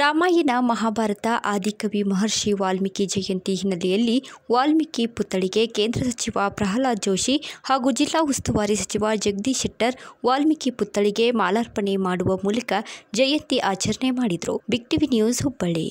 ರಾಮಾಯಣ ಮಹಾಭಾರತ ಆದಿಕವಿ ಮಹರ್ಷಿ ವಾಲ್ಮೀಕಿ ಜಯಂತಿ ಹಿನ್ನೆಲೆಯಲ್ಲಿ ವಾಲ್ಮೀಕಿ ಪುತ್ಥಳಿಗೆ ಕೇಂದ್ರ ಸಚಿವ ಪ್ರಹ್ಲಾದ್ ಜೋಶಿ ಹಾಗೂ ಜಿಲ್ಲಾ ಉಸ್ತುವಾರಿ ಸಚಿವ ಜಗದೀಶ್ ಶೆಟ್ಟರ್ ವಾಲ್ಮೀಕಿ ಪುತ್ಥಳಿಗೆ ಮಾಲಾರ್ಪಣೆ ಮಾಡುವ ಮೂಲಕ ಜಯಂತಿ ಆಚರಣೆ ಮಾಡಿದರು ಬಿಗ್ ಟಿವಿ ನ್ಯೂಸ್ ಹುಬ್ಬಳ್ಳಿ